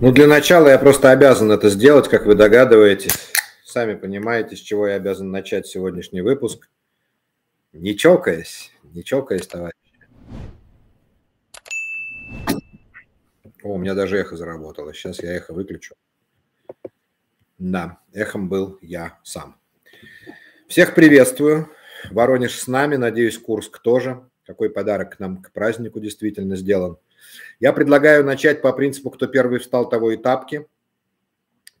Ну, для начала я просто обязан это сделать, как вы догадываетесь. Сами понимаете, с чего я обязан начать сегодняшний выпуск. Не чокаясь, не чокаясь, товарищи. О, у меня даже эхо заработало. Сейчас я эхо выключу. Да, эхом был я сам. Всех приветствую. Воронеж с нами, надеюсь, Курск тоже. Какой подарок к нам к празднику действительно сделан – я предлагаю начать по принципу, кто первый встал, того и тапки.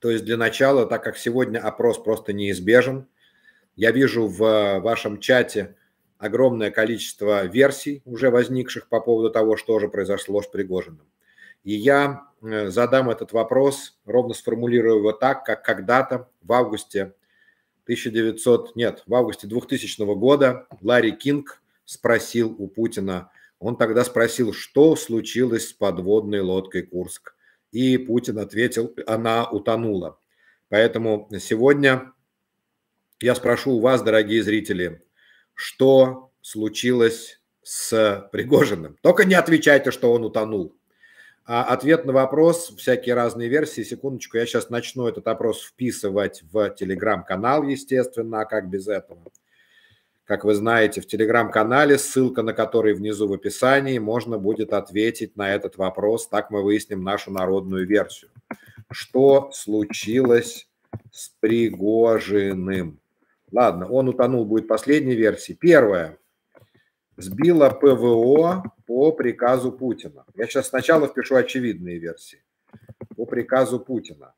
То есть для начала, так как сегодня опрос просто неизбежен, я вижу в э, вашем чате огромное количество версий, уже возникших по поводу того, что же произошло с Пригожиным. И я э, задам этот вопрос, ровно сформулирую его так, как когда-то в августе 1900, нет, в августе 2000 года Ларри Кинг спросил у Путина, он тогда спросил, что случилось с подводной лодкой «Курск». И Путин ответил, она утонула. Поэтому сегодня я спрошу у вас, дорогие зрители, что случилось с Пригожиным. Только не отвечайте, что он утонул. А ответ на вопрос, всякие разные версии. Секундочку, я сейчас начну этот опрос вписывать в телеграм-канал, естественно, а как без этого как вы знаете, в телеграм-канале, ссылка на который внизу в описании, можно будет ответить на этот вопрос. Так мы выясним нашу народную версию. Что случилось с Пригожиным? Ладно, он утонул, будет последней версии. Первое. Сбила ПВО по приказу Путина. Я сейчас сначала впишу очевидные версии. По приказу Путина.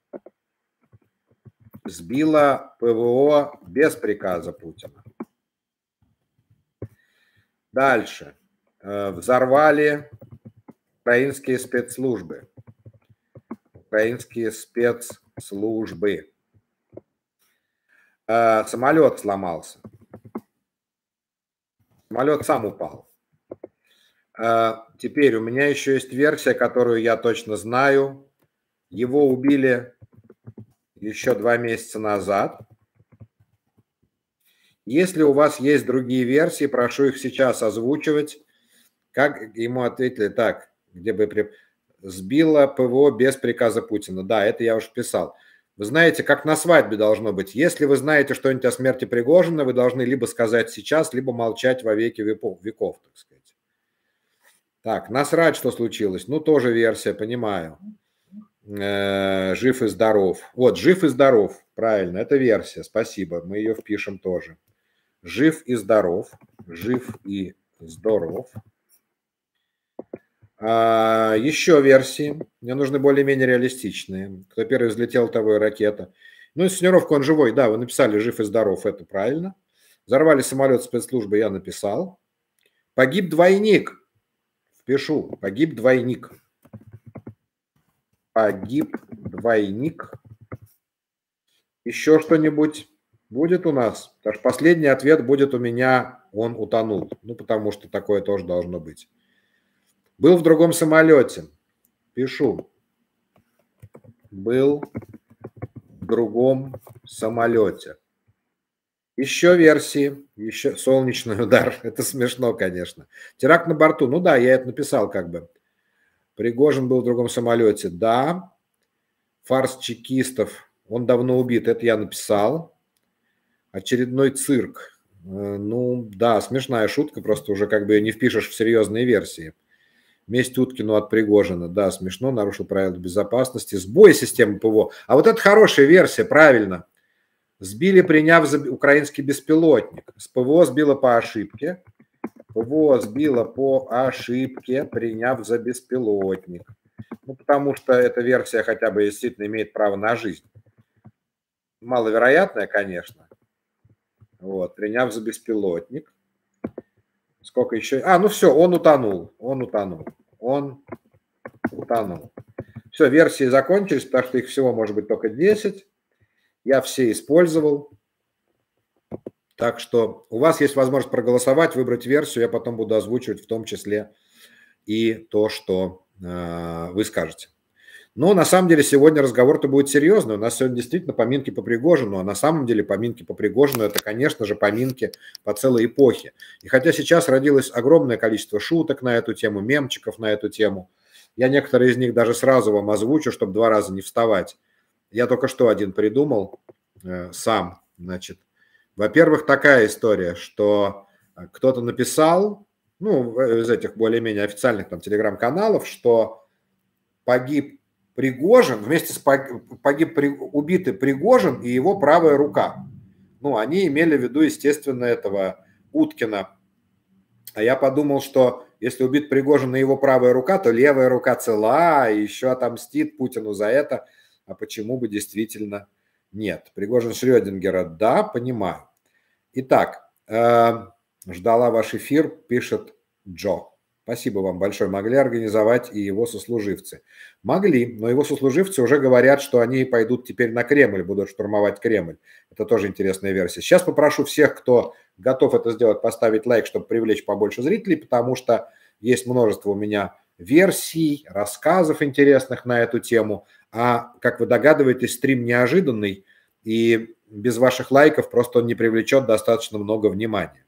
Сбила ПВО без приказа Путина. Дальше. Э, взорвали украинские спецслужбы. Украинские спецслужбы. Э, самолет сломался. Самолет сам упал. Э, теперь у меня еще есть версия, которую я точно знаю. Его убили еще два месяца назад. Если у вас есть другие версии, прошу их сейчас озвучивать. Как ему ответили так, где бы при... сбило ПВО без приказа Путина. Да, это я уже писал. Вы знаете, как на свадьбе должно быть. Если вы знаете что-нибудь о смерти Пригожина, вы должны либо сказать сейчас, либо молчать во веки веков, так сказать. Так, насрать, что случилось. Ну, тоже версия, понимаю. Э -э жив и здоров. Вот, жив и здоров. Правильно, это версия. Спасибо. Мы ее впишем тоже жив и здоров, жив и здоров. А, еще версии. Мне нужны более-менее реалистичные. Кто первый взлетел, того и ракета. Ну, инсценировку он живой. Да, вы написали «жив и здоров», это правильно. Взорвали самолет спецслужбы, я написал. Погиб двойник. Пишу, погиб двойник. Погиб двойник. Еще что-нибудь? Будет у нас. Потому что последний ответ будет у меня, он утонул. Ну, потому что такое тоже должно быть. Был в другом самолете. Пишу. Был в другом самолете. Еще версии, еще солнечный удар. Это смешно, конечно. Теракт на борту. Ну да, я это написал как бы. Пригожин был в другом самолете. Да. Фарс чекистов. Он давно убит. Это я написал очередной цирк. Э, ну, да, смешная шутка, просто уже как бы ее не впишешь в серьезные версии. Месть Уткину от Пригожина. Да, смешно, нарушил правила безопасности. Сбой системы ПВО. А вот это хорошая версия, правильно. Сбили, приняв за украинский беспилотник. С ПВО сбило по ошибке. ПВО сбило по ошибке, приняв за беспилотник. Ну, потому что эта версия хотя бы действительно имеет право на жизнь. Маловероятная, конечно. Вот, приняв за беспилотник. Сколько еще? А, ну все, он утонул. Он утонул. Он утонул. Все, версии закончились, потому что их всего может быть только 10. Я все использовал. Так что у вас есть возможность проголосовать, выбрать версию. Я потом буду озвучивать в том числе и то, что э, вы скажете. Но на самом деле сегодня разговор-то будет серьезный. У нас сегодня действительно поминки по Пригожину, а на самом деле поминки по Пригожину – это, конечно же, поминки по целой эпохе. И хотя сейчас родилось огромное количество шуток на эту тему, мемчиков на эту тему, я некоторые из них даже сразу вам озвучу, чтобы два раза не вставать. Я только что один придумал э, сам. Значит, во-первых, такая история, что э, кто-то написал, ну, э, из этих более-менее официальных там телеграм-каналов, что погиб Пригожин, вместе с погиб, убитый Пригожин и его правая рука. Ну, они имели в виду, естественно, этого Уткина. А я подумал, что если убит Пригожин и его правая рука, то левая рука цела, и еще отомстит Путину за это. А почему бы действительно нет? Пригожин Шрёдингера, да, понимаю. Итак, э, ждала ваш эфир, пишет Джо. Спасибо вам большое. Могли организовать и его сослуживцы. Могли, но его сослуживцы уже говорят, что они пойдут теперь на Кремль, будут штурмовать Кремль. Это тоже интересная версия. Сейчас попрошу всех, кто готов это сделать, поставить лайк, чтобы привлечь побольше зрителей, потому что есть множество у меня версий, рассказов интересных на эту тему. А, как вы догадываетесь, стрим неожиданный, и без ваших лайков просто он не привлечет достаточно много внимания.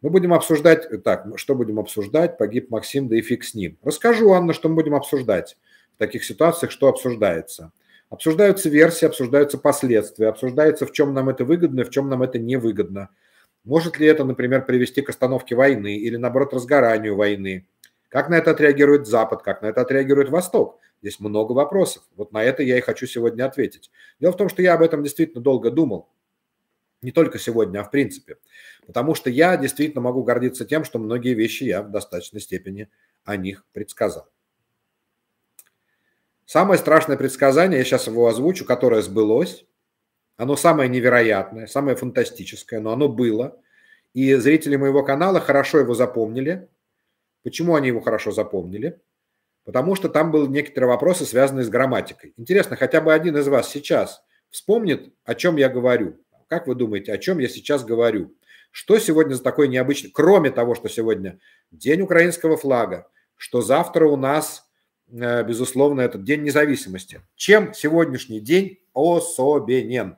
Мы будем обсуждать, э, так, что будем обсуждать, погиб Максим, да и фиг с ним. Расскажу, Анна, что мы будем обсуждать в таких ситуациях, что обсуждается. Обсуждаются версии, обсуждаются последствия, обсуждается, в чем нам это выгодно, в чем нам это невыгодно. Может ли это, например, привести к остановке войны или, наоборот, разгоранию войны? Как на это отреагирует Запад, как на это отреагирует Восток? Здесь много вопросов. Вот на это я и хочу сегодня ответить. Дело в том, что я об этом действительно долго думал. Не только сегодня, а в принципе. Потому что я действительно могу гордиться тем, что многие вещи я в достаточной степени о них предсказал. Самое страшное предсказание, я сейчас его озвучу, которое сбылось, оно самое невероятное, самое фантастическое, но оно было. И зрители моего канала хорошо его запомнили. Почему они его хорошо запомнили? Потому что там были некоторые вопросы, связанные с грамматикой. Интересно, хотя бы один из вас сейчас вспомнит, о чем я говорю. Как вы думаете, о чем я сейчас говорю? Что сегодня за такой необычный, кроме того, что сегодня День украинского флага, что завтра у нас, э, безусловно, этот День независимости. Чем сегодняшний день особенен?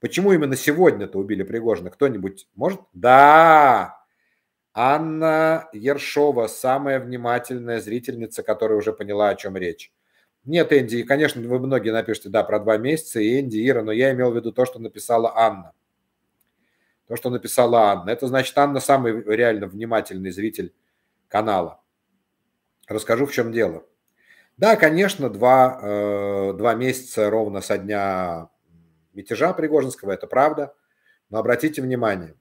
Почему именно сегодня-то убили Пригожина? Кто-нибудь может? Да! Анна Ершова, самая внимательная зрительница, которая уже поняла, о чем речь. Нет, Энди, конечно, вы многие напишите, да, про два месяца, и Энди, Ира, но я имел в виду то, что написала Анна. То, что написала Анна. Это значит, Анна самый реально внимательный зритель канала. Расскажу, в чем дело. Да, конечно, два, э, два месяца ровно со дня мятежа Пригожинского, это правда. Но обратите внимание,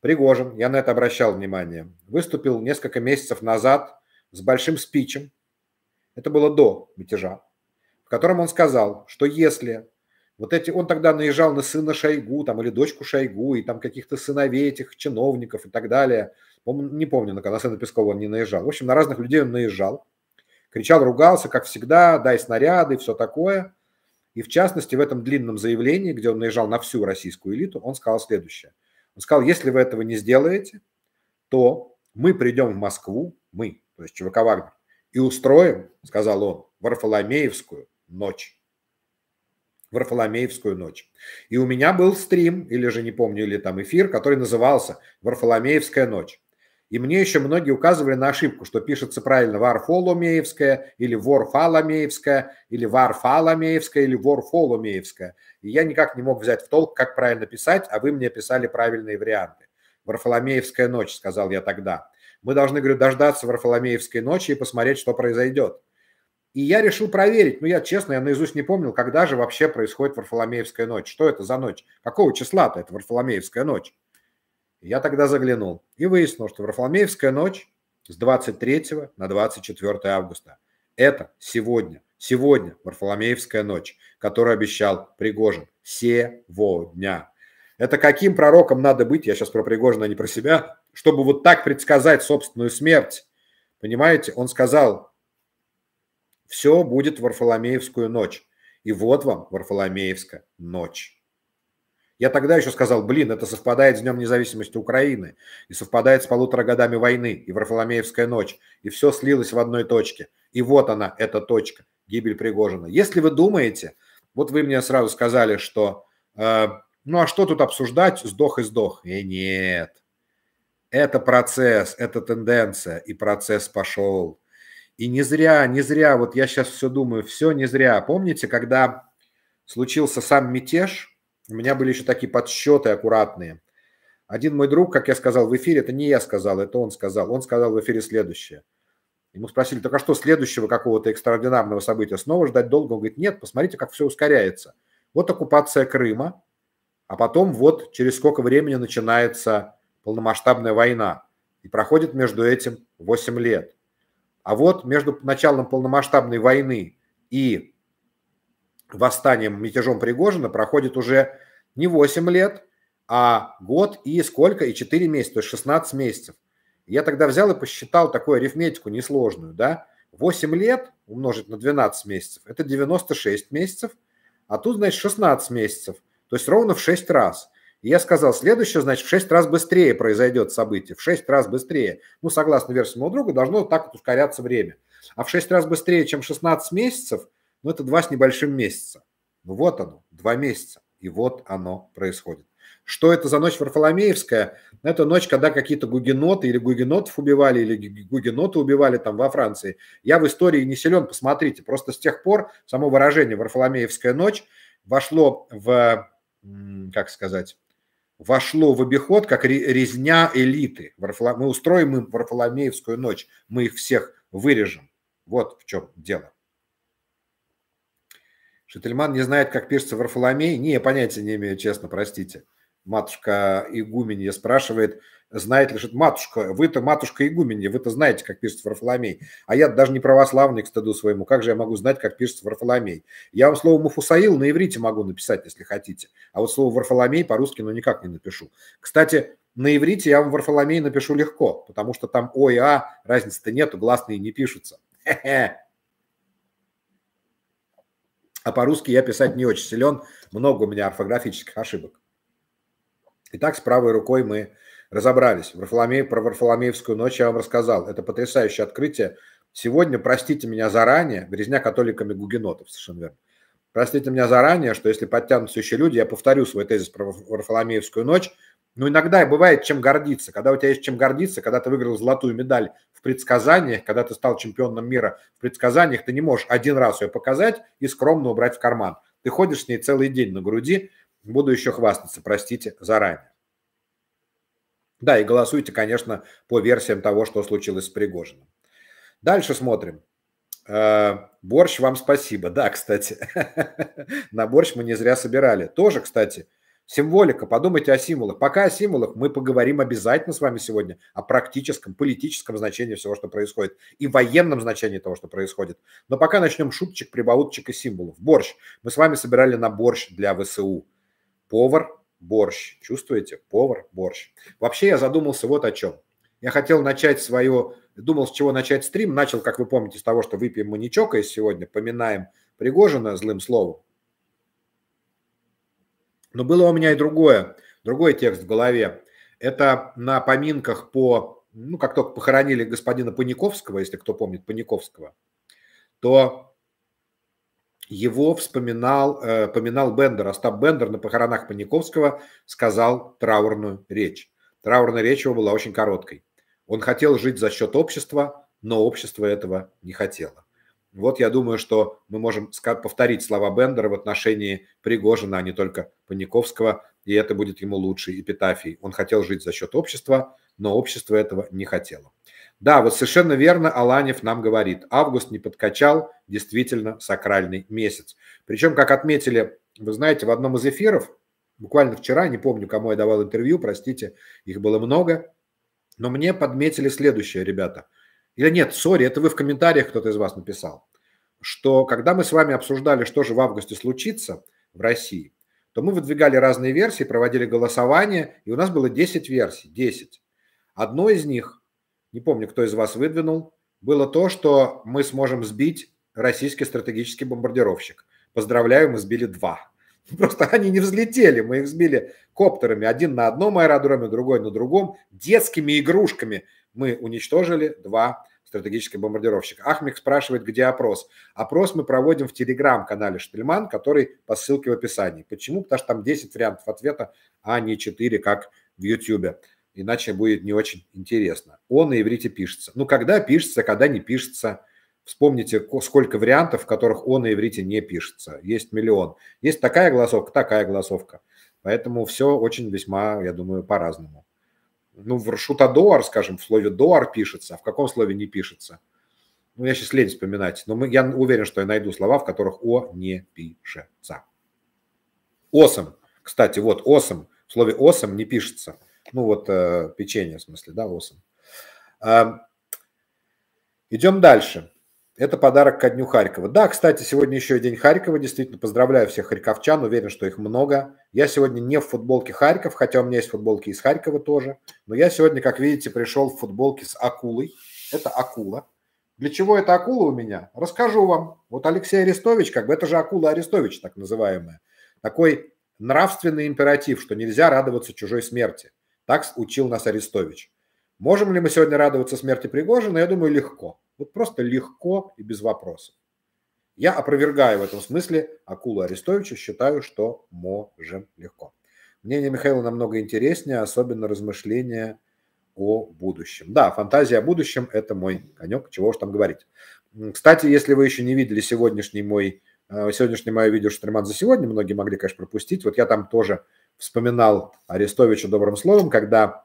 Пригожин, я на это обращал внимание, выступил несколько месяцев назад с большим спичем, это было до мятежа, в котором он сказал, что если вот эти, он тогда наезжал на сына Шойгу там, или дочку Шойгу и там каких-то сыновей этих чиновников и так далее. не помню, на, на сына Пескова он не наезжал. В общем, на разных людей он наезжал. Кричал, ругался, как всегда, дай снаряды, все такое. И в частности, в этом длинном заявлении, где он наезжал на всю российскую элиту, он сказал следующее. Он сказал, если вы этого не сделаете, то мы придем в Москву, мы, то есть ЧВК Вагнер, и устроим, сказал он, Варфоломеевскую ночь. Варфоломеевскую ночь. И у меня был стрим, или же не помню, или там эфир, который назывался Варфоломеевская ночь. И мне еще многие указывали на ошибку, что пишется правильно Варфоломеевская или Ворфаломеевская или Варфаломеевская или Варфоломеевская. И я никак не мог взять в толк, как правильно писать, а вы мне писали правильные варианты. Варфоломеевская ночь, сказал я тогда. Мы должны, говорю, дождаться Варфоломеевской ночи и посмотреть, что произойдет. И я решил проверить. Ну, я, честно, я наизусть не помнил, когда же вообще происходит Варфоломеевская ночь. Что это за ночь? Какого числа-то это Варфоломеевская ночь? Я тогда заглянул и выяснил, что Варфоломеевская ночь с 23 на 24 августа. Это сегодня. Сегодня Варфоломеевская ночь, которую обещал Пригожин. Сегодня. Это каким пророком надо быть, я сейчас про Пригожина, а не про себя, чтобы вот так предсказать собственную смерть. Понимаете, он сказал, все будет в Варфоломеевскую ночь. И вот вам Варфоломеевская ночь. Я тогда еще сказал, блин, это совпадает с Днем независимости Украины, и совпадает с полутора годами войны, и Варфоломеевская ночь, и все слилось в одной точке. И вот она, эта точка, гибель Пригожина. Если вы думаете, вот вы мне сразу сказали, что э, ну а что тут обсуждать, сдох и сдох. И э, нет, это процесс, это тенденция, и процесс пошел. И не зря, не зря, вот я сейчас все думаю, все не зря. Помните, когда случился сам мятеж, у меня были еще такие подсчеты аккуратные. Один мой друг, как я сказал в эфире, это не я сказал, это он сказал. Он сказал в эфире следующее. Ему спросили, только а что следующего какого-то экстраординарного события снова ждать долго? Он говорит, нет, посмотрите, как все ускоряется. Вот оккупация Крыма, а потом вот через сколько времени начинается полномасштабная война. И проходит между этим 8 лет. А вот между началом полномасштабной войны и восстанием, мятежом Пригожина проходит уже не 8 лет, а год и сколько? И 4 месяца, то есть 16 месяцев. Я тогда взял и посчитал такую арифметику несложную, да, 8 лет умножить на 12 месяцев, это 96 месяцев, а тут, значит, 16 месяцев, то есть ровно в 6 раз. И я сказал, следующее, значит, в 6 раз быстрее произойдет событие, в 6 раз быстрее. Ну, согласно версии моего друга, должно вот так вот ускоряться время. А в 6 раз быстрее, чем 16 месяцев, ну, это 2 с небольшим месяца. Ну, вот оно, 2 месяца. И вот оно происходит. Что это за ночь Варфоломеевская? Это ночь, когда какие-то гугеноты или гугенотов убивали, или гугеноты убивали там во Франции. Я в истории не силен, посмотрите. Просто с тех пор само выражение «Варфоломеевская ночь» вошло в, как сказать, вошло в обиход как резня элиты. Мы устроим им Варфоломеевскую ночь, мы их всех вырежем. Вот в чем дело. Шительман не знает, как пишется Варфоломей? Не, понятия не имею, честно, простите. Матушка Игуменья спрашивает – знает лишь матушка. Вы-то матушка игуменья, вы-то знаете, как пишется Варфоломей. А я даже не православный к стыду своему. Как же я могу знать, как пишется Варфоломей? Я вам слово Муфусаил на иврите могу написать, если хотите. А вот слово Варфоломей по-русски ну никак не напишу. Кстати, на иврите я вам Варфоломей напишу легко, потому что там О и А, разницы-то нету, гласные не пишутся. А по-русски я писать не очень силен, много у меня орфографических ошибок. Итак, с правой рукой мы Разобрались. Варфоломей, про Варфоломеевскую ночь я вам рассказал. Это потрясающее открытие. Сегодня, простите меня заранее, грязня католиками гугенотов, совершенно верно. Простите меня заранее, что если подтянутся еще люди, я повторю свой тезис про Варфоломеевскую ночь. Но иногда и бывает чем гордиться. Когда у тебя есть чем гордиться, когда ты выиграл золотую медаль в предсказаниях, когда ты стал чемпионом мира в предсказаниях, ты не можешь один раз ее показать и скромно убрать в карман. Ты ходишь с ней целый день на груди. Буду еще хвастаться, простите, заранее. Да, и голосуйте, конечно, по версиям того, что случилось с Пригожиным. Дальше смотрим. Э, борщ вам спасибо. Да, кстати, на борщ мы не зря собирали. Тоже, кстати, символика. Подумайте о символах. Пока о символах мы поговорим обязательно с вами сегодня о практическом, политическом значении всего, что происходит, и военном значении того, что происходит. Но пока начнем шуточек, прибауточек и символов. Борщ. Мы с вами собирали на борщ для ВСУ. Повар борщ. Чувствуете? Повар, борщ. Вообще я задумался вот о чем. Я хотел начать свое, думал, с чего начать стрим. Начал, как вы помните, с того, что выпьем маньячока и сегодня, поминаем Пригожина злым словом. Но было у меня и другое, другой текст в голове. Это на поминках по, ну, как только похоронили господина Паниковского, если кто помнит Паниковского, то его вспоминал, э, поминал Бендер. Остап Бендер на похоронах Паниковского сказал траурную речь. Траурная речь его была очень короткой. Он хотел жить за счет общества, но общество этого не хотело. Вот я думаю, что мы можем повторить слова Бендера в отношении Пригожина, а не только Паниковского, и это будет ему лучший эпитафий. Он хотел жить за счет общества, но общество этого не хотело. Да, вот совершенно верно Аланев нам говорит. Август не подкачал, действительно сакральный месяц. Причем, как отметили, вы знаете, в одном из эфиров, буквально вчера, не помню, кому я давал интервью, простите, их было много, но мне подметили следующее, ребята. Или нет, сори, это вы в комментариях кто-то из вас написал, что когда мы с вами обсуждали, что же в августе случится в России, то мы выдвигали разные версии, проводили голосование, и у нас было 10 версий, 10. Одно из них – не помню, кто из вас выдвинул, было то, что мы сможем сбить российский стратегический бомбардировщик. Поздравляю, мы сбили два. Просто они не взлетели, мы их сбили коптерами. Один на одном аэродроме, другой на другом. Детскими игрушками мы уничтожили два стратегический бомбардировщика. Ахмик спрашивает, где опрос. Опрос мы проводим в телеграм-канале Штельман, который по ссылке в описании. Почему? Потому что там 10 вариантов ответа, а не 4, как в Ютьюбе иначе будет не очень интересно. Он на иврите пишется. Ну, когда пишется, когда не пишется. Вспомните, сколько вариантов, в которых он на иврите не пишется. Есть миллион. Есть такая голосовка, такая голосовка. Поэтому все очень весьма, я думаю, по-разному. Ну, в шутадор, скажем, в слове доар пишется, а в каком слове не пишется? Ну, я сейчас лень вспоминать, но мы, я уверен, что я найду слова, в которых о не пишется. Осом, кстати, вот осом, в слове осом не пишется. Ну вот э, печенье, в смысле, да, осом. Идем дальше. Это подарок ко Дню Харькова. Да, кстати, сегодня еще и День Харькова. Действительно, поздравляю всех харьковчан. Уверен, что их много. Я сегодня не в футболке Харьков, хотя у меня есть футболки из Харькова тоже. Но я сегодня, как видите, пришел в футболке с акулой. Это акула. Для чего эта акула у меня? Расскажу вам. Вот Алексей Арестович, как бы это же акула Арестович, так называемая. Такой нравственный императив, что нельзя радоваться чужой смерти. Так учил нас Арестович. Можем ли мы сегодня радоваться смерти Пригожина? Я думаю, легко. Вот просто легко и без вопросов. Я опровергаю в этом смысле акулу Арестовича, считаю, что можем легко. Мнение Михаила намного интереснее, особенно размышления о будущем. Да, фантазия о будущем – это мой конек, чего уж там говорить. Кстати, если вы еще не видели сегодняшний мой э, сегодняшнее мое видео «Штурман за сегодня», многие могли, конечно, пропустить. Вот я там тоже вспоминал Арестовича добрым словом, когда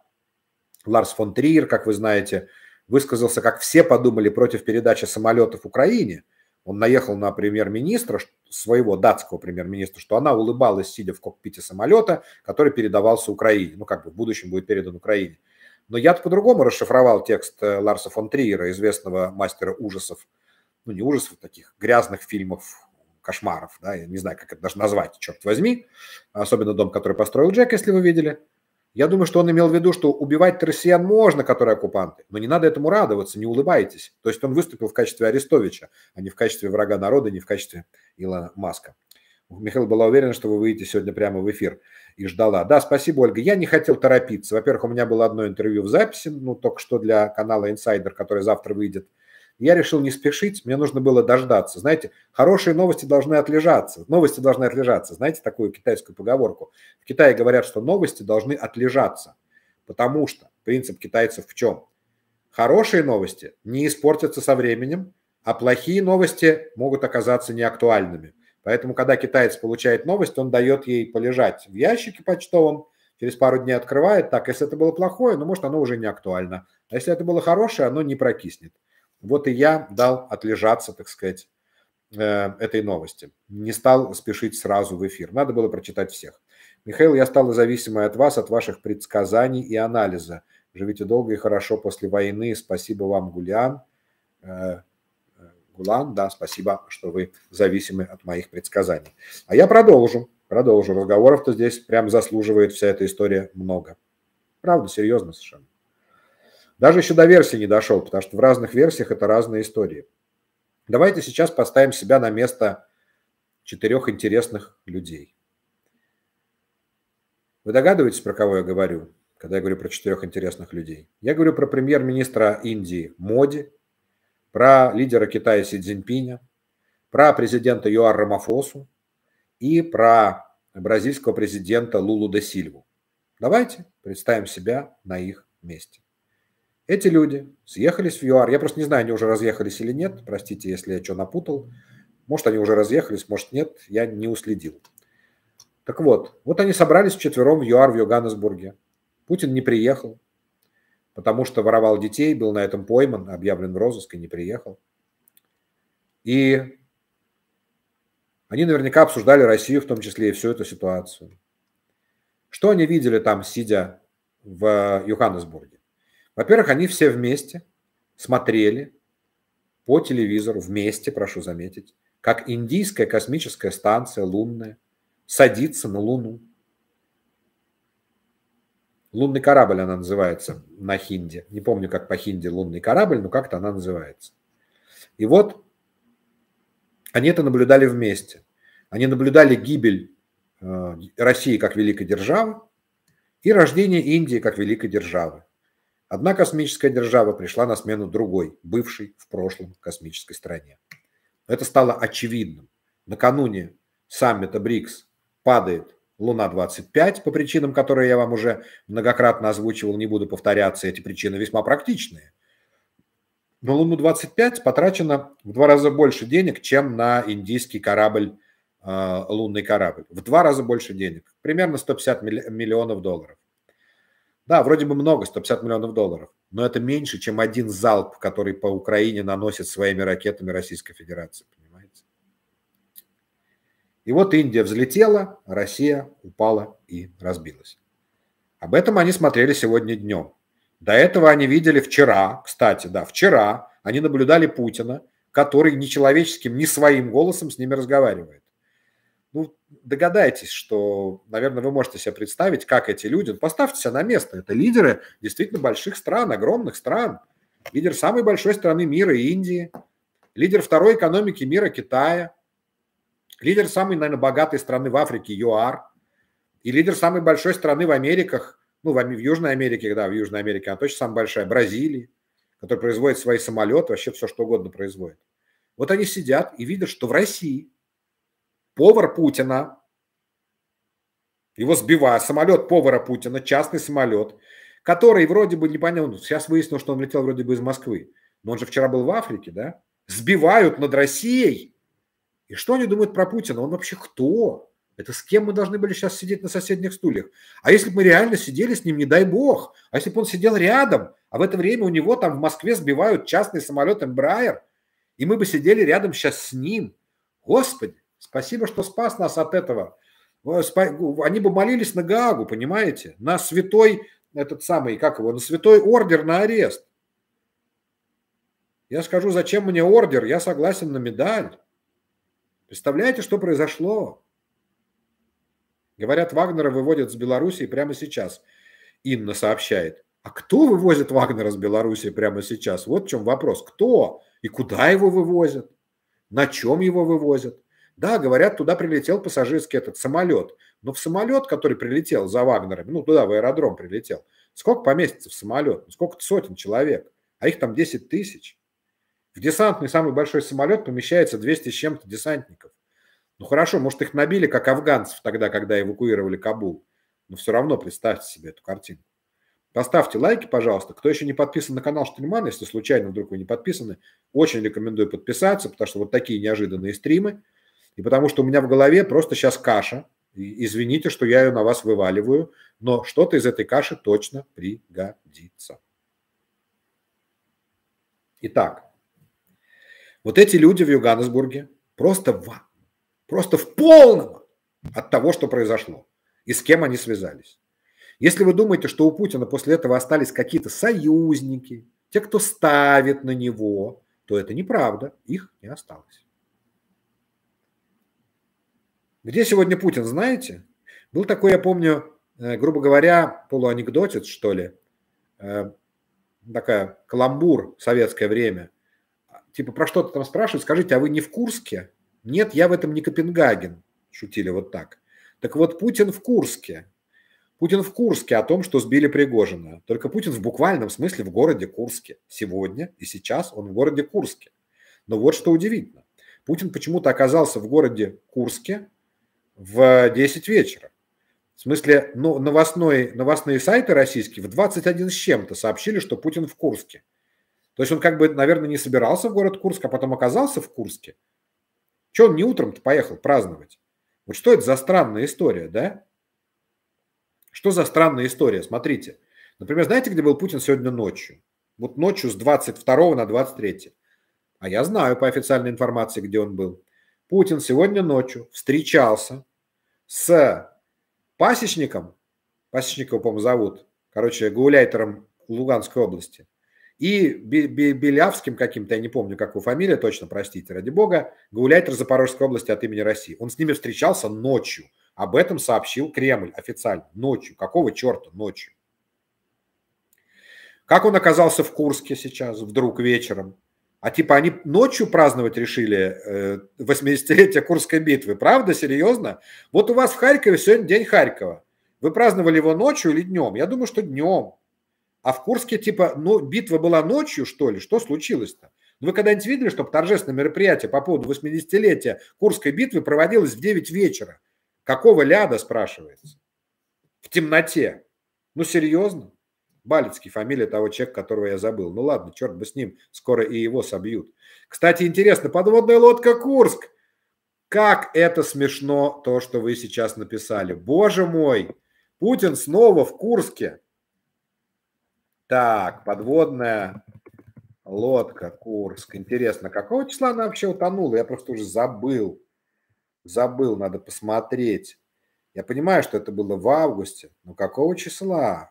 Ларс фон Триер, как вы знаете, высказался, как все подумали, против передачи самолетов Украине. Он наехал на премьер-министра, своего датского премьер-министра, что она улыбалась, сидя в кокпите самолета, который передавался Украине. Ну, как бы в будущем будет передан Украине. Но я-то по-другому расшифровал текст э, Ларса фон Триера, известного мастера ужасов, ну, не ужасов, а таких грязных фильмов кошмаров, да, я не знаю, как это даже назвать, черт возьми, особенно дом, который построил Джек, если вы видели. Я думаю, что он имел в виду, что убивать россиян можно, которые оккупанты, но не надо этому радоваться, не улыбайтесь. То есть он выступил в качестве Арестовича, а не в качестве врага народа, не в качестве Илона Маска. Михаил была уверена, что вы выйдете сегодня прямо в эфир и ждала. Да, спасибо, Ольга. Я не хотел торопиться. Во-первых, у меня было одно интервью в записи, ну, только что для канала Insider, который завтра выйдет – я решил не спешить, мне нужно было дождаться. Знаете, хорошие новости должны отлежаться. Новости должны отлежаться. Знаете такую китайскую поговорку? В Китае говорят, что новости должны отлежаться. Потому что принцип китайцев в чем? Хорошие новости не испортятся со временем, а плохие новости могут оказаться неактуальными. Поэтому, когда китаец получает новость, он дает ей полежать в ящике почтовом, через пару дней открывает, так, если это было плохое, ну, может, оно уже не актуально. А если это было хорошее, оно не прокиснет. Вот и я дал отлежаться, так сказать, э, этой новости. Не стал спешить сразу в эфир. Надо было прочитать всех. Михаил, я стала зависимой от вас, от ваших предсказаний и анализа. Живите долго и хорошо после войны. Спасибо вам, Гулян. Э, э, Гулан, да, спасибо, что вы зависимы от моих предсказаний. А я продолжу, продолжу. Разговоров-то здесь прям заслуживает вся эта история много. Правда, серьезно совершенно. Даже еще до версии не дошел, потому что в разных версиях это разные истории. Давайте сейчас поставим себя на место четырех интересных людей. Вы догадываетесь, про кого я говорю, когда я говорю про четырех интересных людей? Я говорю про премьер-министра Индии Моди, про лидера Китая Си Цзиньпиня, про президента ЮАР Рамафосу и про бразильского президента Лулу де Сильву. Давайте представим себя на их месте. Эти люди съехались в ЮАР. Я просто не знаю, они уже разъехались или нет. Простите, если я что напутал. Может, они уже разъехались, может, нет. Я не уследил. Так вот, вот они собрались вчетвером в ЮАР в Йоганнесбурге. Путин не приехал, потому что воровал детей, был на этом пойман, объявлен в розыск и не приехал. И они наверняка обсуждали Россию, в том числе и всю эту ситуацию. Что они видели там, сидя в Йоханнесбурге? Во-первых, они все вместе смотрели по телевизору, вместе, прошу заметить, как индийская космическая станция лунная садится на Луну. Лунный корабль она называется на хинде. Не помню, как по хинде лунный корабль, но как-то она называется. И вот они это наблюдали вместе. Они наблюдали гибель э, России как великой державы и рождение Индии как великой державы. Одна космическая держава пришла на смену другой, бывшей в прошлом космической стране. Это стало очевидным. Накануне саммита БРИКС падает Луна-25, по причинам, которые я вам уже многократно озвучивал, не буду повторяться, эти причины весьма практичные. На Луну-25 потрачено в два раза больше денег, чем на индийский корабль, э, лунный корабль. В два раза больше денег. Примерно 150 миллионов долларов. Да, вроде бы много, 150 миллионов долларов, но это меньше, чем один залп, который по Украине наносит своими ракетами Российской Федерации, понимаете? И вот Индия взлетела, Россия упала и разбилась. Об этом они смотрели сегодня днем. До этого они видели вчера, кстати, да, вчера они наблюдали Путина, который нечеловеческим, не своим голосом с ними разговаривает ну, догадайтесь, что, наверное, вы можете себе представить, как эти люди, поставьте себя на место, это лидеры действительно больших стран, огромных стран, лидер самой большой страны мира, Индии, лидер второй экономики мира, Китая, лидер самой, наверное, богатой страны в Африке, ЮАР, и лидер самой большой страны в Америках, ну, в Южной Америке, да, в Южной Америке она точно самая большая, Бразилии, которая производит свои самолеты, вообще все что угодно производит. Вот они сидят и видят, что в России повар Путина, его сбивает самолет повара Путина, частный самолет, который вроде бы не понял, ну, сейчас выяснилось, что он летел вроде бы из Москвы, но он же вчера был в Африке, да, сбивают над Россией. И что они думают про Путина? Он вообще кто? Это с кем мы должны были сейчас сидеть на соседних стульях? А если бы мы реально сидели с ним, не дай бог, а если бы он сидел рядом, а в это время у него там в Москве сбивают частный самолет Эмбрайер, и мы бы сидели рядом сейчас с ним. Господи, Спасибо, что спас нас от этого. Э, они бы молились на Гаагу, понимаете? На святой, этот самый, как его, на святой ордер на арест. Я скажу, зачем мне ордер, я согласен на медаль. Представляете, что произошло? Говорят, Вагнера выводят с Белоруссии прямо сейчас. Инна сообщает. А кто вывозит Вагнера с Белоруссии прямо сейчас? Вот в чем вопрос. Кто и куда его вывозят? На чем его вывозят? Да, говорят, туда прилетел пассажирский этот самолет. Но в самолет, который прилетел за Вагнерами, ну, туда в аэродром прилетел, сколько поместится в самолет? Ну, сколько сотен человек? А их там 10 тысяч. В десантный самый большой самолет помещается 200 с чем-то десантников. Ну хорошо, может их набили, как афганцев тогда, когда эвакуировали Кабул. Но все равно представьте себе эту картинку. Поставьте лайки, пожалуйста. Кто еще не подписан на канал Штельман, если случайно вдруг вы не подписаны, очень рекомендую подписаться, потому что вот такие неожиданные стримы и потому что у меня в голове просто сейчас каша. И извините, что я ее на вас вываливаю, но что-то из этой каши точно пригодится. Итак, вот эти люди в Юганесбурге просто в, просто в полном от того, что произошло и с кем они связались. Если вы думаете, что у Путина после этого остались какие-то союзники, те, кто ставит на него, то это неправда, их не осталось. Где сегодня Путин, знаете? Был такой, я помню, э, грубо говоря, полуанекдотец, что ли, э, такая каламбур в советское время. Типа про что-то там спрашивают, скажите, а вы не в Курске? Нет, я в этом не Копенгаген, шутили вот так. Так вот, Путин в Курске. Путин в Курске о том, что сбили Пригожина. Только Путин в буквальном смысле в городе Курске. Сегодня и сейчас он в городе Курске. Но вот что удивительно. Путин почему-то оказался в городе Курске в 10 вечера. В смысле, ну, новостной, новостные сайты российские в 21 с чем-то сообщили, что Путин в Курске. То есть он как бы, наверное, не собирался в город Курск, а потом оказался в Курске. Че он не утром-то поехал праздновать? Вот что это за странная история, да? Что за странная история? Смотрите. Например, знаете, где был Путин сегодня ночью? Вот ночью с 22 на 23. А я знаю по официальной информации, где он был. Путин сегодня ночью встречался с пасечником, пасечникова, по-моему, зовут, короче, гауляйтером Луганской области, и Белявским каким-то, я не помню, как его фамилия, точно, простите, ради бога, гауляйтер Запорожской области от имени России. Он с ними встречался ночью. Об этом сообщил Кремль официально. Ночью. Какого черта ночью? Как он оказался в Курске сейчас, вдруг вечером? А типа они ночью праздновать решили 80-летие э, Курской битвы. Правда? Серьезно? Вот у вас в Харькове сегодня День Харькова. Вы праздновали его ночью или днем? Я думаю, что днем. А в Курске типа ну, битва была ночью, что ли? Что случилось-то? Ну, вы когда-нибудь видели, чтобы торжественное мероприятие по поводу 80-летия Курской битвы проводилось в 9 вечера? Какого ляда, спрашивается? В темноте. Ну, серьезно? Балицкий фамилия того человека, которого я забыл. Ну ладно, черт бы с ним, скоро и его собьют. Кстати, интересно, подводная лодка «Курск». Как это смешно, то, что вы сейчас написали. Боже мой, Путин снова в Курске. Так, подводная лодка Курск. Интересно, какого числа она вообще утонула? Я просто уже забыл. Забыл, надо посмотреть. Я понимаю, что это было в августе, но какого числа?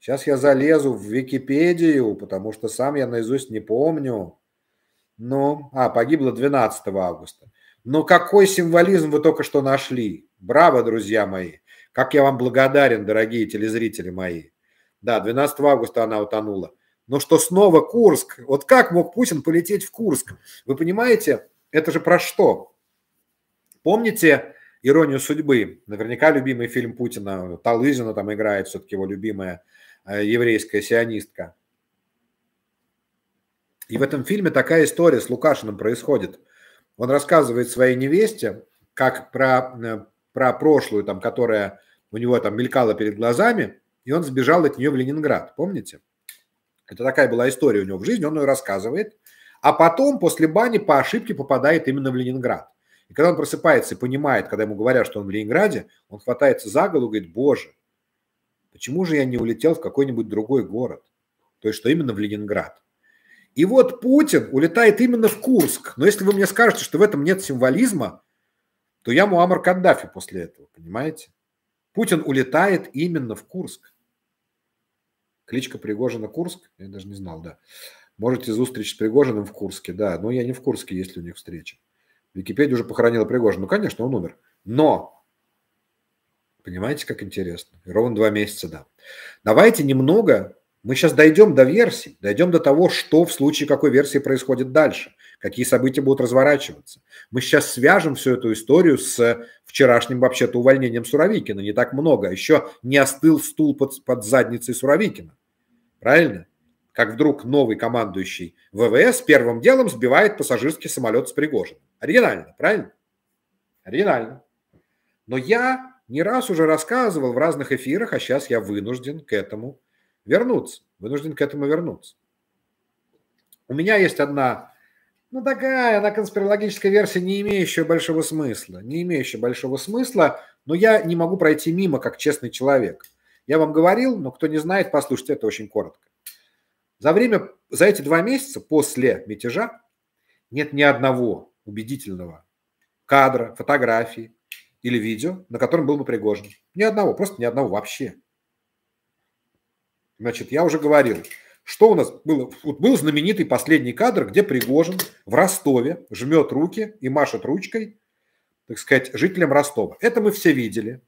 Сейчас я залезу в Википедию, потому что сам я наизусть не помню. Ну, а, погибло 12 августа. Но какой символизм вы только что нашли? Браво, друзья мои. Как я вам благодарен, дорогие телезрители мои. Да, 12 августа она утонула. Но что снова Курск? Вот как мог Путин полететь в Курск? Вы понимаете, это же про что? Помните «Иронию судьбы»? Наверняка любимый фильм Путина, Талызина там играет все-таки его любимая Э, еврейская сионистка. И в этом фильме такая история с Лукашиным происходит. Он рассказывает своей невесте, как про, э, про прошлую, там, которая у него там мелькала перед глазами, и он сбежал от нее в Ленинград, помните? Это такая была история у него в жизни, он ее рассказывает. А потом, после бани, по ошибке попадает именно в Ленинград. И когда он просыпается и понимает, когда ему говорят, что он в Ленинграде, он хватается за голову и говорит, боже, Почему же я не улетел в какой-нибудь другой город? То есть, что именно в Ленинград. И вот Путин улетает именно в Курск. Но если вы мне скажете, что в этом нет символизма, то я Муаммар Каддафи после этого, понимаете? Путин улетает именно в Курск. Кличка Пригожина Курск? Я даже не знал, да. Можете встреч с Пригожиным в Курске, да. Но я не в Курске, если у них встреча. Википедия уже похоронила Пригожина. Ну, конечно, он умер. Но Понимаете, как интересно? И ровно два месяца, да. Давайте немного, мы сейчас дойдем до версий, дойдем до того, что в случае какой версии происходит дальше, какие события будут разворачиваться. Мы сейчас свяжем всю эту историю с вчерашним вообще-то увольнением Суровикина, не так много. А Еще не остыл стул под, под задницей Суровикина. Правильно? Как вдруг новый командующий ВВС первым делом сбивает пассажирский самолет с Пригожиным. Оригинально, правильно? Оригинально. Но я не раз уже рассказывал в разных эфирах, а сейчас я вынужден к этому вернуться. Вынужден к этому вернуться. У меня есть одна, ну такая, она конспирологическая версия, не имеющая большого смысла. Не имеющая большого смысла, но я не могу пройти мимо, как честный человек. Я вам говорил, но кто не знает, послушайте, это очень коротко. За время, за эти два месяца после мятежа нет ни одного убедительного кадра, фотографии, или видео, на котором был бы Пригожин. Ни одного, просто ни одного вообще. Значит, я уже говорил, что у нас было? Вот был знаменитый последний кадр, где Пригожин в Ростове жмет руки и машет ручкой, так сказать, жителям Ростова. Это мы все видели.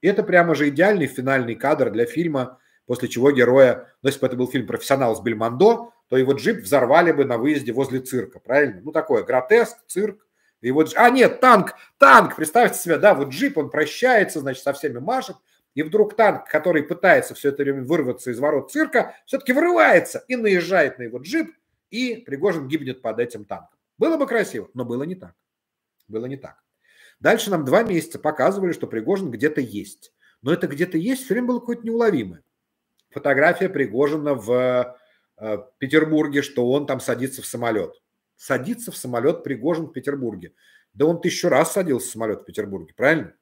И это прямо же идеальный финальный кадр для фильма, после чего героя, ну, если бы это был фильм «Профессионал» с Бельмондо, то его джип взорвали бы на выезде возле цирка, правильно? Ну, такое, гротеск, цирк, и вот, а нет, танк, танк, представьте себе, да, вот джип, он прощается, значит, со всеми машет, и вдруг танк, который пытается все это время вырваться из ворот цирка, все-таки вырывается и наезжает на его джип, и Пригожин гибнет под этим танком. Было бы красиво, но было не так. Было не так. Дальше нам два месяца показывали, что Пригожин где-то есть. Но это где-то есть все время было какое-то неуловимое. Фотография Пригожина в э, Петербурге, что он там садится в самолет садиться в самолет Пригожин в Петербурге. Да он тысячу раз садился в самолет в Петербурге, правильно?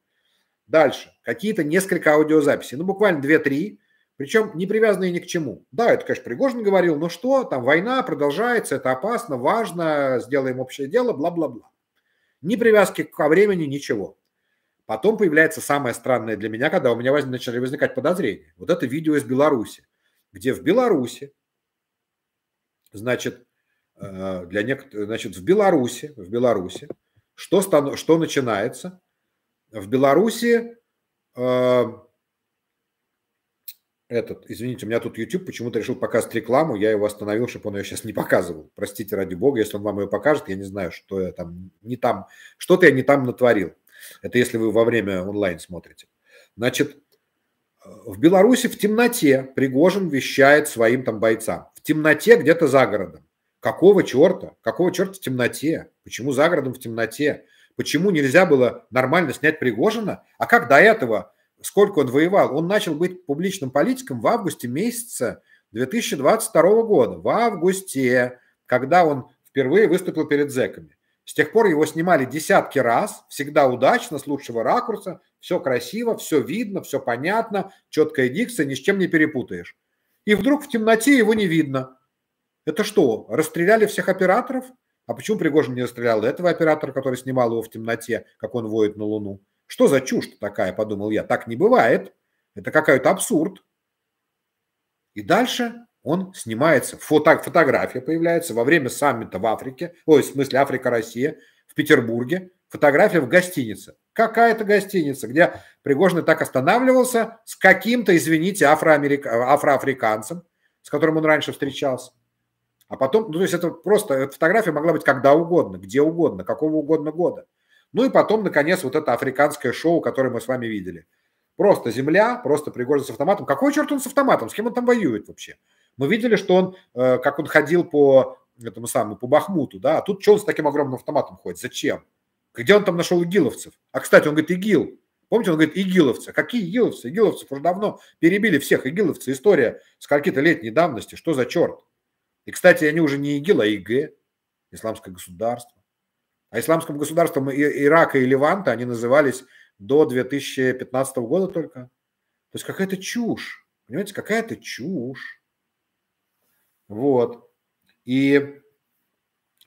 Дальше. Какие-то несколько аудиозаписей. Ну, буквально две-три, Причем не привязанные ни к чему. Да, это, конечно, Пригожин говорил, но что, там война продолжается, это опасно, важно, сделаем общее дело, бла-бла-бла. Ни привязки ко времени, ничего. Потом появляется самое странное для меня, когда у меня возник, начали возникать подозрения. Вот это видео из Беларуси, где в Беларуси, значит, Э, для некоторых, значит, в Беларуси, в Беларуси, что, станов, что начинается? В Беларуси э, этот, извините, у меня тут YouTube почему-то решил показать рекламу, я его остановил, чтобы он ее сейчас не показывал. Простите, ради бога, если он вам ее покажет, я не знаю, что я там не там, что-то я не там натворил. Это если вы во время онлайн смотрите. Значит, э, в Беларуси в темноте Пригожин вещает своим там бойцам. В темноте где-то за городом. Какого черта? Какого черта в темноте? Почему за городом в темноте? Почему нельзя было нормально снять Пригожина? А как до этого? Сколько он воевал? Он начал быть публичным политиком в августе месяца 2022 года. В августе, когда он впервые выступил перед зэками. С тех пор его снимали десятки раз, всегда удачно, с лучшего ракурса, все красиво, все видно, все понятно, четкая дикция, ни с чем не перепутаешь. И вдруг в темноте его не видно. Это что, расстреляли всех операторов? А почему Пригожин не расстрелял этого оператора, который снимал его в темноте, как он воет на Луну? Что за чушь такая, подумал я. Так не бывает. Это какой-то абсурд. И дальше он снимается. Фото, фотография появляется во время саммита в Африке. Ой, в смысле Африка-Россия в Петербурге. Фотография в гостинице. Какая-то гостиница, где Пригожин так останавливался с каким-то, извините, афроамерик... афроафриканцем, с которым он раньше встречался. А потом, ну, то есть это просто, эта фотография могла быть когда угодно, где угодно, какого угодно года. Ну и потом, наконец, вот это африканское шоу, которое мы с вами видели. Просто земля, просто Пригожин с автоматом. Какой черт он с автоматом? С кем он там воюет вообще? Мы видели, что он, э, как он ходил по этому самому, по Бахмуту, да, а тут что он с таким огромным автоматом ходит? Зачем? Где он там нашел игиловцев? А, кстати, он говорит, ИГИЛ. Помните, он говорит, игиловцы. Какие игиловцы? Игиловцев уже давно перебили всех. игиловцев. История с скольки-то летней давности. Что за черт? И, кстати, они уже не ИГИЛ, а ИГ, Исламское государство. А Исламским государством Ирака и Леванта они назывались до 2015 года только. То есть какая-то чушь, понимаете, какая-то чушь. Вот. И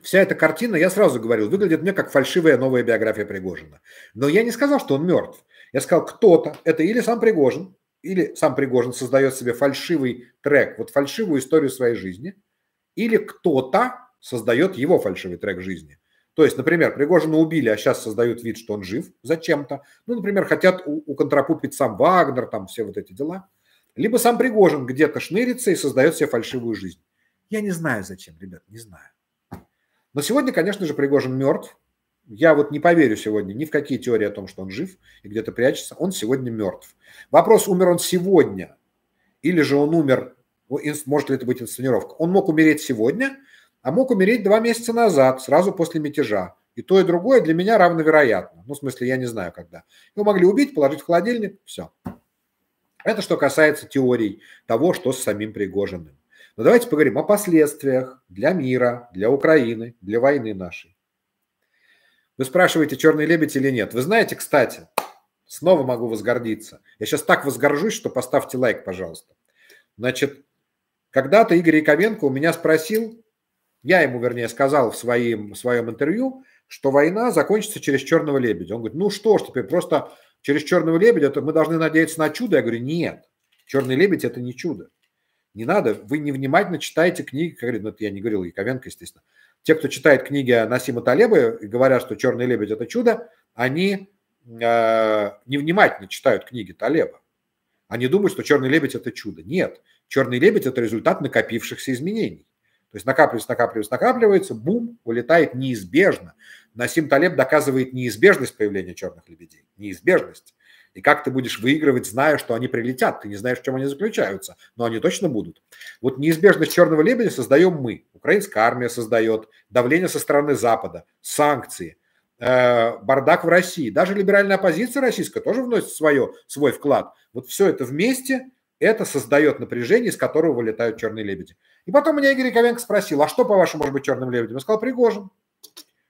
вся эта картина, я сразу говорил, выглядит мне как фальшивая новая биография Пригожина. Но я не сказал, что он мертв. Я сказал, кто-то, это или сам Пригожин, или сам Пригожин создает себе фальшивый трек, вот фальшивую историю своей жизни – или кто-то создает его фальшивый трек жизни. То есть, например, Пригожина убили, а сейчас создают вид, что он жив зачем-то. Ну, например, хотят у уконтрапупить сам Вагнер, там все вот эти дела. Либо сам Пригожин где-то шнырится и создает себе фальшивую жизнь. Я не знаю зачем, ребят, не знаю. Но сегодня, конечно же, Пригожин мертв. Я вот не поверю сегодня ни в какие теории о том, что он жив и где-то прячется. Он сегодня мертв. Вопрос, умер он сегодня или же он умер ну, может ли это быть инсценировка. Он мог умереть сегодня, а мог умереть два месяца назад, сразу после мятежа. И то, и другое для меня равновероятно. Ну, в смысле, я не знаю, когда. Его могли убить, положить в холодильник, все. Это что касается теорий того, что с самим Пригожиным. Но давайте поговорим о последствиях для мира, для Украины, для войны нашей. Вы спрашиваете, черный лебедь или нет. Вы знаете, кстати, снова могу возгордиться. Я сейчас так возгоржусь, что поставьте лайк, пожалуйста. Значит, когда-то Игорь Яковенко у меня спросил, я ему, вернее, сказал в своем, в своем интервью, что война закончится через черного лебедя. Он говорит, ну что ж теперь, просто через черного лебедя это мы должны надеяться на чудо. Я говорю, нет, черный лебедь это не чудо. Не надо, вы невнимательно читаете книги, как говорит, ну, это я не говорил, Яковенко, естественно. Те, кто читает книги Насима Талеба и говорят, что черный лебедь это чудо, они э, невнимательно читают книги Талеба. Они думают, что черный лебедь это чудо. Нет, Черный лебедь – это результат накопившихся изменений. То есть накапливается, накапливается, накапливается, бум, улетает неизбежно. Насим Талеб доказывает неизбежность появления черных лебедей. Неизбежность. И как ты будешь выигрывать, зная, что они прилетят? Ты не знаешь, в чем они заключаются, но они точно будут. Вот неизбежность черного лебедя создаем мы. Украинская армия создает, давление со стороны Запада, санкции, э, бардак в России. Даже либеральная оппозиция российская тоже вносит свое, свой вклад. Вот все это вместе – это создает напряжение, из которого вылетают черные лебеди. И потом меня Игорь Яковенко спросил, а что, по-вашему, может быть черным лебедем? Я сказал, Пригожин.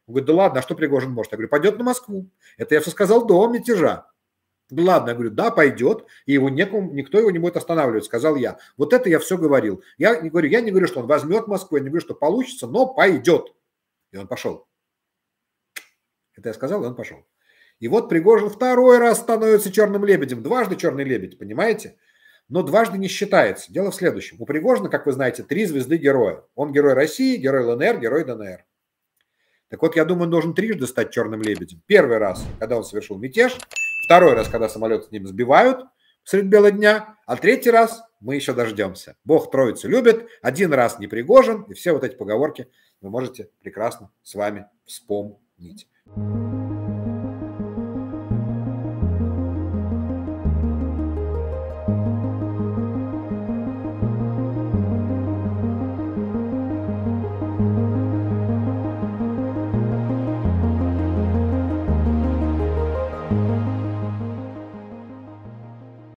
Он говорит, да ладно, а что Пригожин может? Я говорю, пойдет на Москву. Это я все сказал до мятежа. Да ладно, я говорю, да, пойдет, и его некому, никто его не будет останавливать, сказал я. Вот это я все говорил. Я не говорю, я не говорю, что он возьмет Москву, я не говорю, что получится, но пойдет. И он пошел. Это я сказал, и он пошел. И вот Пригожин второй раз становится черным лебедем, дважды черный лебедь, понимаете? но дважды не считается. Дело в следующем. У Пригожина, как вы знаете, три звезды героя. Он герой России, герой ЛНР, герой ДНР. Так вот, я думаю, он должен трижды стать черным лебедем. Первый раз, когда он совершил мятеж, второй раз, когда самолет с ним сбивают средь бела дня, а третий раз мы еще дождемся. Бог троицы любит, один раз не Пригожин, и все вот эти поговорки вы можете прекрасно с вами вспомнить.